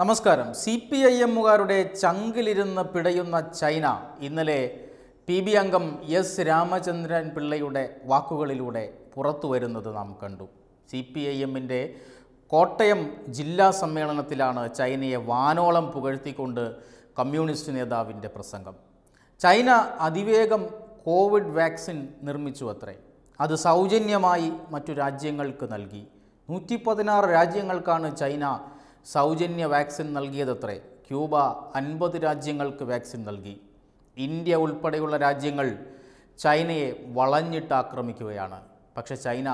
നമസ്കാരം C P I എമ്മുകാരുടെ ചങ്കിലിരുന്ന് പിടയുന്ന ചൈന ഇന്നലെ പി ബി അംഗം എസ് രാമചന്ദ്രൻ പിള്ളയുടെ വാക്കുകളിലൂടെ പുറത്തു വരുന്നത് നാം കണ്ടു സി പി ഐ എമ്മിൻ്റെ കോട്ടയം ജില്ലാ സമ്മേളനത്തിലാണ് ചൈനയെ വാനോളം പുകഴ്ത്തിക്കൊണ്ട് കമ്മ്യൂണിസ്റ്റ് നേതാവിൻ്റെ പ്രസംഗം ചൈന അതിവേഗം കോവിഡ് വാക്സിൻ നിർമ്മിച്ചു അത്രേ അത് സൗജന്യമായി മറ്റു രാജ്യങ്ങൾക്ക് നൽകി നൂറ്റി പതിനാറ് രാജ്യങ്ങൾക്കാണ് ചൈന സൗജന്യ വാക്സിൻ നൽകിയതത്രേ ക്യൂബ അൻപത് രാജ്യങ്ങൾക്ക് വാക്സിൻ നൽകി ഇന്ത്യ ഉൾപ്പെടെയുള്ള രാജ്യങ്ങൾ ചൈനയെ വളഞ്ഞിട്ട് ആക്രമിക്കുകയാണ് പക്ഷെ ചൈന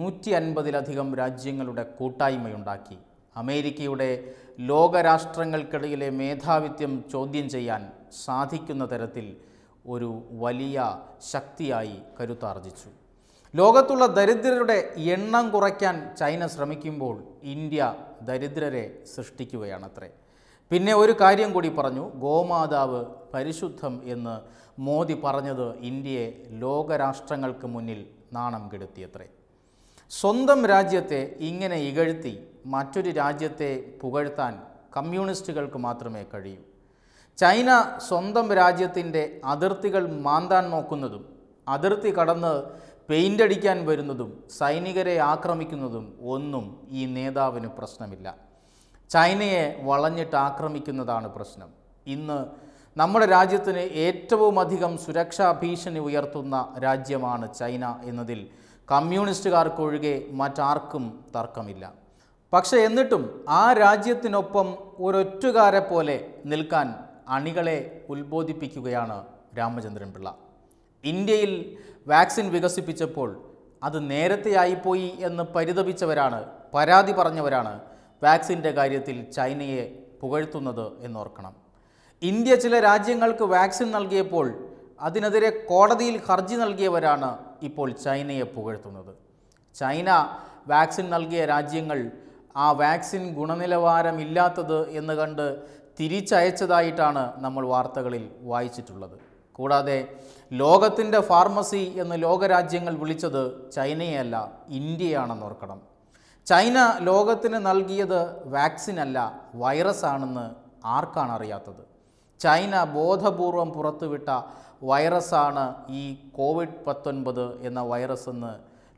നൂറ്റി അൻപതിലധികം രാജ്യങ്ങളുടെ കൂട്ടായ്മയുണ്ടാക്കി അമേരിക്കയുടെ ലോകരാഷ്ട്രങ്ങൾക്കിടയിലെ മേധാവിത്വം ചോദ്യം ചെയ്യാൻ സാധിക്കുന്ന തരത്തിൽ ഒരു വലിയ ശക്തിയായി കരുത്താർജിച്ചു ലോകത്തുള്ള ദരിദ്രരുടെ എണ്ണം കുറയ്ക്കാൻ ചൈന ശ്രമിക്കുമ്പോൾ ഇന്ത്യ ദരിദ്രരെ സൃഷ്ടിക്കുകയാണത്രേ പിന്നെ ഒരു കാര്യം കൂടി പറഞ്ഞു ഗോമാതാവ് പരിശുദ്ധം എന്ന് മോദി പറഞ്ഞത് ഇന്ത്യയെ ലോകരാഷ്ട്രങ്ങൾക്ക് മുന്നിൽ നാണം കെടുത്തിയത്രേ സ്വന്തം രാജ്യത്തെ ഇങ്ങനെ ഇകഴ്ത്തി മറ്റൊരു രാജ്യത്തെ പുകഴ്ത്താൻ കമ്മ്യൂണിസ്റ്റുകൾക്ക് മാത്രമേ കഴിയൂ ചൈന സ്വന്തം രാജ്യത്തിൻ്റെ അതിർത്തികൾ മാന്താൻ നോക്കുന്നതും അതിർത്തി കടന്ന് പെയിൻ്റ് അടിക്കാൻ വരുന്നതും സൈനികരെ ആക്രമിക്കുന്നതും ഒന്നും ഈ നേതാവിന് പ്രശ്നമില്ല ചൈനയെ വളഞ്ഞിട്ട് ആക്രമിക്കുന്നതാണ് പ്രശ്നം ഇന്ന് നമ്മുടെ രാജ്യത്തിന് ഏറ്റവും അധികം സുരക്ഷാ ഭീഷണി ഉയർത്തുന്ന രാജ്യമാണ് ചൈന എന്നതിൽ കമ്മ്യൂണിസ്റ്റുകാർക്കൊഴികെ മറ്റാർക്കും തർക്കമില്ല പക്ഷേ എന്നിട്ടും ആ രാജ്യത്തിനൊപ്പം ഒരൊറ്റുകാരെ പോലെ നിൽക്കാൻ അണികളെ ഉത്ബോധിപ്പിക്കുകയാണ് രാമചന്ദ്രൻ പിള്ള ഇന്ത്യയിൽ വാക്സിൻ വികസിപ്പിച്ചപ്പോൾ അത് നേരത്തെയായിപ്പോയി എന്ന് പരിതപിച്ചവരാണ് പരാതി പറഞ്ഞവരാണ് വാക്സിൻ്റെ കാര്യത്തിൽ ചൈനയെ പുകഴ്ത്തുന്നത് എന്നോർക്കണം ഇന്ത്യ ചില രാജ്യങ്ങൾക്ക് വാക്സിൻ നൽകിയപ്പോൾ അതിനെതിരെ കോടതിയിൽ ഹർജി നൽകിയവരാണ് ഇപ്പോൾ ചൈനയെ പുകഴ്ത്തുന്നത് ചൈന വാക്സിൻ നൽകിയ രാജ്യങ്ങൾ ആ വാക്സിൻ ഗുണനിലവാരമില്ലാത്തത് എന്ന് കണ്ട് തിരിച്ചയച്ചതായിട്ടാണ് നമ്മൾ വാർത്തകളിൽ വായിച്ചിട്ടുള്ളത് കൂടാതെ ലോകത്തിൻ്റെ ഫാർമസി എന്ന് ലോകരാജ്യങ്ങൾ വിളിച്ചത് ചൈനയല്ല ഇന്ത്യയാണെന്ന് ഓർക്കണം ചൈന ലോകത്തിന് നൽകിയത് വാക്സിനല്ല വൈറസ് ആണെന്ന് ആർക്കാണ് അറിയാത്തത് ചൈന ബോധപൂർവം പുറത്തുവിട്ട വൈറസാണ് ഈ കോവിഡ് പത്തൊൻപത് എന്ന വൈറസ് എന്ന്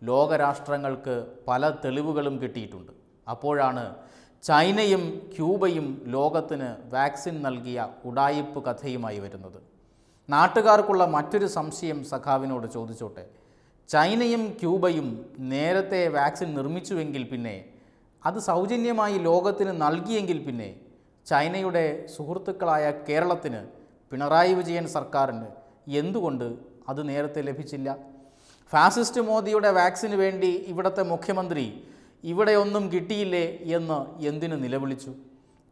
ലോകരാഷ്ട്രങ്ങൾക്ക് പല തെളിവുകളും കിട്ടിയിട്ടുണ്ട് അപ്പോഴാണ് ചൈനയും ക്യൂബയും ലോകത്തിന് വാക്സിൻ നൽകിയ ഉടായിപ്പ് കഥയുമായി വരുന്നത് നാട്ടുകാർക്കുള്ള മറ്റൊരു സംശയം സഖാവിനോട് ചോദിച്ചോട്ടെ ചൈനയും ക്യൂബയും നേരത്തെ വാക്സിൻ നിർമ്മിച്ചുവെങ്കിൽ പിന്നെ അത് സൗജന്യമായി ലോകത്തിന് നൽകിയെങ്കിൽ പിന്നെ ചൈനയുടെ സുഹൃത്തുക്കളായ കേരളത്തിന് പിണറായി വിജയൻ സർക്കാരിന് എന്തുകൊണ്ട് അത് നേരത്തെ ലഭിച്ചില്ല ഫാസിസ്റ്റ് മോദിയുടെ വാക്സിന് വേണ്ടി ഇവിടുത്തെ മുഖ്യമന്ത്രി ഇവിടെ ഒന്നും കിട്ടിയില്ലേ എന്ന് എന്തിനു നിലവിളിച്ചു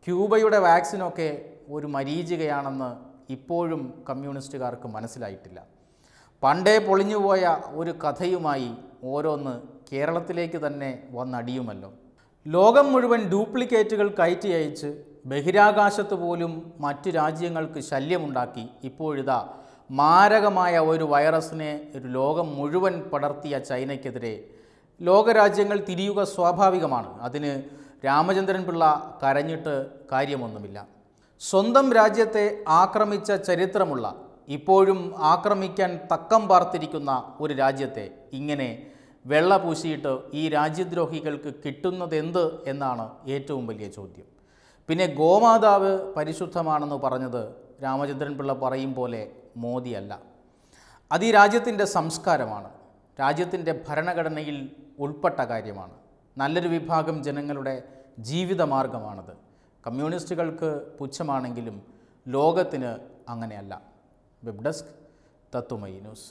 ക്യൂബയുടെ വാക്സിനൊക്കെ ഒരു മരീചികയാണെന്ന് ഇപ്പോഴും കമ്മ്യൂണിസ്റ്റുകാർക്ക് മനസ്സിലായിട്ടില്ല പണ്ടേ പൊളിഞ്ഞുപോയ ഒരു കഥയുമായി ഓരോന്ന് കേരളത്തിലേക്ക് തന്നെ വന്നടിയുമല്ലോ ലോകം മുഴുവൻ ഡ്യൂപ്ലിക്കേറ്റുകൾ കയറ്റി അയച്ച് ബഹിരാകാശത്ത് പോലും മറ്റു രാജ്യങ്ങൾക്ക് ശല്യമുണ്ടാക്കി ഇപ്പോഴിതാ മാരകമായ ഒരു വൈറസിനെ ഒരു ലോകം മുഴുവൻ പടർത്തിയ ചൈനയ്ക്കെതിരെ ലോകരാജ്യങ്ങൾ തിരിയുക സ്വാഭാവികമാണ് അതിന് രാമചന്ദ്രൻ പിള്ള കരഞ്ഞിട്ട് കാര്യമൊന്നുമില്ല സ്വന്തം രാജ്യത്തെ ആക്രമിച്ച ചരിത്രമുള്ള ഇപ്പോഴും ആക്രമിക്കാൻ തക്കം പാർത്തിരിക്കുന്ന ഒരു രാജ്യത്തെ ഇങ്ങനെ വെള്ള ഈ രാജ്യദ്രോഹികൾക്ക് കിട്ടുന്നതെന്ത് എന്നാണ് ഏറ്റവും വലിയ ചോദ്യം പിന്നെ ഗോമാതാവ് പരിശുദ്ധമാണെന്ന് പറഞ്ഞത് രാമചന്ദ്രൻ പിള്ള പറയും പോലെ മോദിയല്ല അത് ഈ രാജ്യത്തിൻ്റെ സംസ്കാരമാണ് രാജ്യത്തിൻ്റെ ഭരണഘടനയിൽ ഉൾപ്പെട്ട കാര്യമാണ് നല്ലൊരു വിഭാഗം ജനങ്ങളുടെ ജീവിതമാർഗമാണത് കമ്മ്യൂണിസ്റ്റുകൾക്ക് പുച്ഛമാണെങ്കിലും ലോകത്തിന് അങ്ങനെയല്ല വെബ് ഡെസ്ക് തത്വമയി ന്യൂസ്